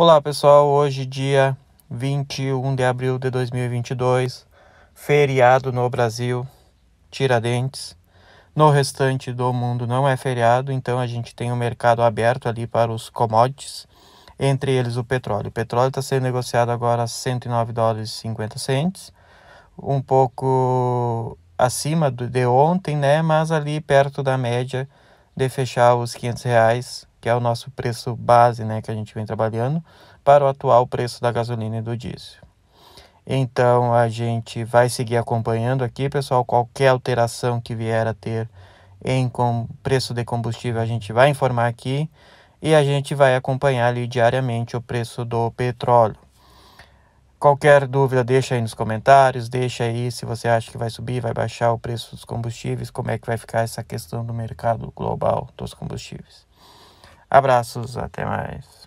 Olá pessoal, hoje dia 21 de abril de 2022, feriado no Brasil, Tiradentes. No restante do mundo não é feriado, então a gente tem o um mercado aberto ali para os commodities, entre eles o petróleo. O petróleo está sendo negociado agora a 109 dólares e 50 centes, um pouco acima de ontem, né? Mas ali perto da média de fechar os 500 reais que é o nosso preço base né, que a gente vem trabalhando, para o atual preço da gasolina e do diesel. Então a gente vai seguir acompanhando aqui, pessoal, qualquer alteração que vier a ter em preço de combustível, a gente vai informar aqui e a gente vai acompanhar ali diariamente o preço do petróleo. Qualquer dúvida, deixa aí nos comentários, deixa aí se você acha que vai subir, vai baixar o preço dos combustíveis, como é que vai ficar essa questão do mercado global dos combustíveis. Abraços, até mais.